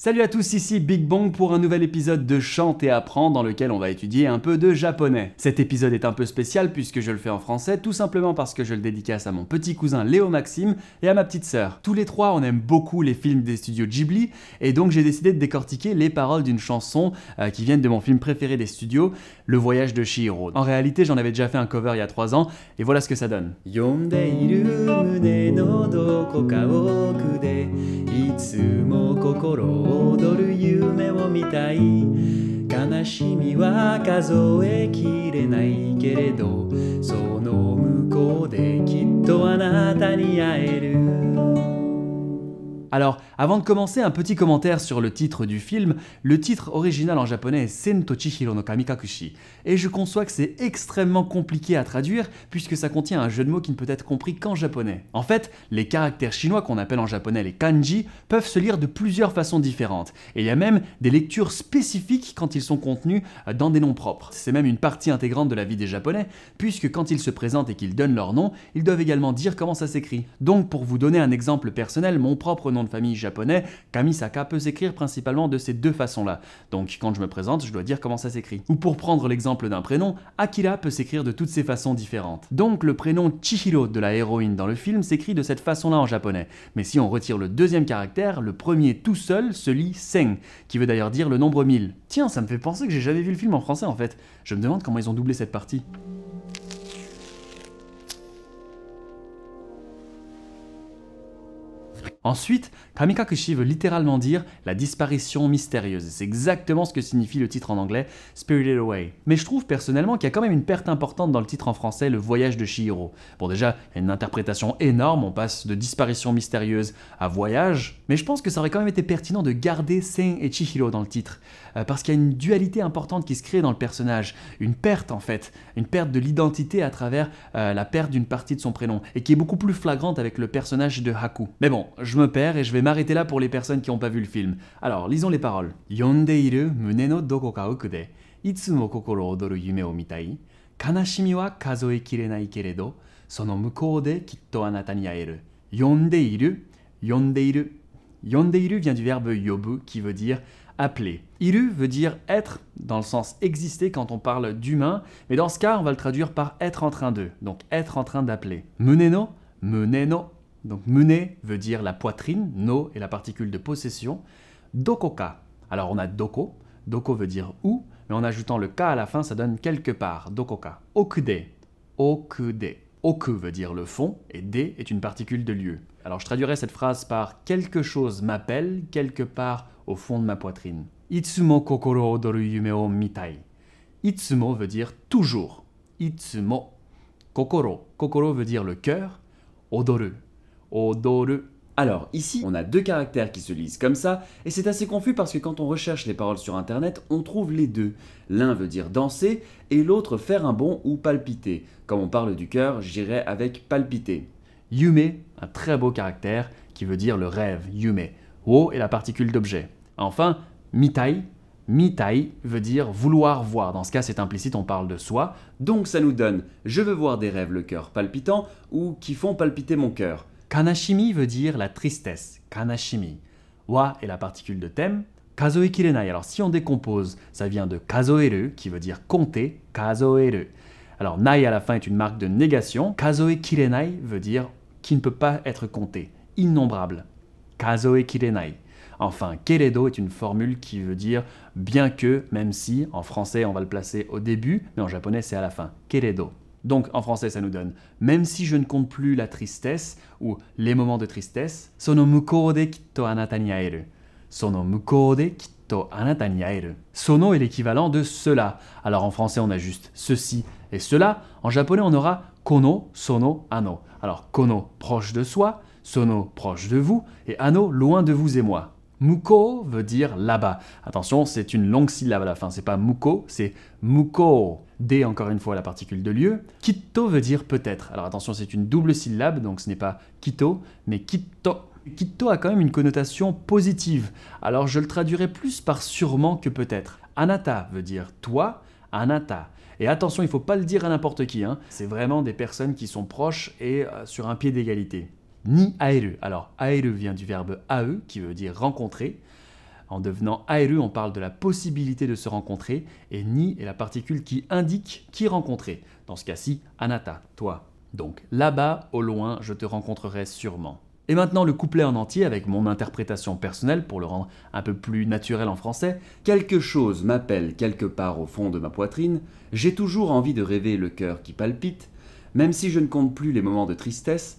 Salut à tous, ici Big Bang pour un nouvel épisode de Chante et Apprends dans lequel on va étudier un peu de japonais. Cet épisode est un peu spécial puisque je le fais en français, tout simplement parce que je le dédicace à mon petit cousin Léo Maxime et à ma petite sœur. Tous les trois, on aime beaucoup les films des studios Ghibli et donc j'ai décidé de décortiquer les paroles d'une chanson euh, qui viennent de mon film préféré des studios, Le Voyage de Chihiro. En réalité, j'en avais déjà fait un cover il y a trois ans et voilà ce que ça donne. 踊る夢を見たい悲しみは数えきれないけれどその向こうできっとあなたに会える Alors, Avant de commencer, un petit commentaire sur le titre du film. Le titre original en japonais est Sento Chihiro no Kamikakushi, et je conçois que c'est extrêmement compliqué à traduire puisque ça contient un jeu de mots qui ne peut être compris qu'en japonais. En fait, les caractères chinois qu'on appelle en japonais les kanji peuvent se lire de plusieurs façons différentes, et il y a même des lectures spécifiques quand ils sont contenus euh, dans des noms propres. C'est même une partie intégrante de la vie des japonais, puisque quand ils se présentent et qu'ils donnent leur nom, ils doivent également dire comment ça s'écrit. Donc pour vous donner un exemple personnel, mon propre nom de famille japonais, Kamisaka peut s'écrire principalement de ces deux façons-là. Donc quand je me présente, je dois dire comment ça s'écrit. Ou pour prendre l'exemple d'un prénom, Akira peut s'écrire de toutes ces façons différentes. Donc le prénom Chihiro de la héroïne dans le film s'écrit de cette façon-là en japonais. Mais si on retire le deuxième caractère, le premier tout seul se lit Seng, qui veut d'ailleurs dire le nombre 1000. Tiens, ça me fait penser que j'ai jamais vu le film en français en fait. Je me demande comment ils ont doublé cette partie. Ensuite, Kamikakushi veut littéralement dire la disparition mystérieuse. C'est exactement ce que signifie le titre en anglais, Spirited Away. Mais je trouve personnellement qu'il y a quand même une perte importante dans le titre en français, Le Voyage de Chihiro. Bon, déjà, il y a une interprétation énorme, on passe de disparition mystérieuse à voyage. Mais je pense que ça aurait quand même été pertinent de garder Sen et Chihiro dans le titre. Euh, parce qu'il y a une dualité importante qui se crée dans le personnage. Une perte en fait. Une perte de l'identité à travers euh, la perte d'une partie de son prénom. Et qui est beaucoup plus flagrante avec le personnage de Haku. Mais bon, je je me perds et je vais m'arrêter là pour les personnes qui n'ont pas vu le film. Alors, lisons les paroles. Yondeiru mune no doko ka itsumo kokoro odoru yume o mitai, kanashimi wa kazoe keredo, sono mukou de kitto anata ni aeru. Yondeiru, yondeiru. Yondeiru vient du verbe yobu qui veut dire appeler. Iru veut dire être dans le sens exister quand on parle d'humain, mais dans ce cas, on va le traduire par être en train de, donc être en train d'appeler. Muneno, no. Donc mune veut dire la poitrine, no est la particule de possession, dokoka. Alors on a doko, doko veut dire où, mais en ajoutant le ka à la fin, ça donne quelque part, dokoka. Okude, okude. Oku veut dire le fond et de est une particule de lieu. Alors je traduirais cette phrase par quelque chose m'appelle quelque part au fond de ma poitrine. Itsumo kokoro odoru yume o mitai. Itsumo veut dire toujours. Itsumo. Kokoro. Kokoro veut dire le cœur. Odoru alors ici, on a deux caractères qui se lisent comme ça, et c'est assez confus parce que quand on recherche les paroles sur internet, on trouve les deux. L'un veut dire danser, et l'autre faire un bond ou palpiter. Comme on parle du cœur, j'irai avec palpiter. Yume, un très beau caractère qui veut dire le rêve, yume. Wo est la particule d'objet. Enfin, mitai, mitai veut dire vouloir voir. Dans ce cas, c'est implicite, on parle de soi. Donc ça nous donne je veux voir des rêves le cœur palpitant ou qui font palpiter mon cœur. Kanashimi veut dire la tristesse, kanashimi. Wa est la particule de thème, kazoe Alors si on décompose, ça vient de kazoeru, qui veut dire compter, kazoeru. Alors nai à la fin est une marque de négation, kazoe veut dire qui ne peut pas être compté, innombrable, kazoe Enfin, keredo est une formule qui veut dire bien que, même si, en français on va le placer au début, mais en japonais c'est à la fin, keredo. Donc en français, ça nous donne Même si je ne compte plus la tristesse ou les moments de tristesse, sono mukode kitto anata ni Sono mukode kitto anata Sono est l'équivalent de cela. Alors en français, on a juste ceci et cela. En japonais, on aura kono, sono, ano. Alors kono proche de soi, sono proche de vous et ano loin de vous et moi. Muko veut dire là-bas. Attention, c'est une longue syllabe à la fin, c'est pas Muko, c'est Muko. D encore une fois la particule de lieu. Kito veut dire peut-être. Alors attention, c'est une double syllabe, donc ce n'est pas Kito, mais Kitto. Kitto a quand même une connotation positive, alors je le traduirai plus par sûrement que peut-être. Anata veut dire toi, Anata. Et attention, il ne faut pas le dire à n'importe qui, hein. c'est vraiment des personnes qui sont proches et euh, sur un pied d'égalité ni aeru. Alors aeru vient du verbe ae qui veut dire rencontrer. En devenant aeru, on parle de la possibilité de se rencontrer et ni est la particule qui indique qui rencontrer. Dans ce cas-ci, anata, toi. Donc là-bas, au loin, je te rencontrerai sûrement. Et maintenant le couplet en entier avec mon interprétation personnelle pour le rendre un peu plus naturel en français. Quelque chose m'appelle quelque part au fond de ma poitrine, j'ai toujours envie de rêver le cœur qui palpite, même si je ne compte plus les moments de tristesse,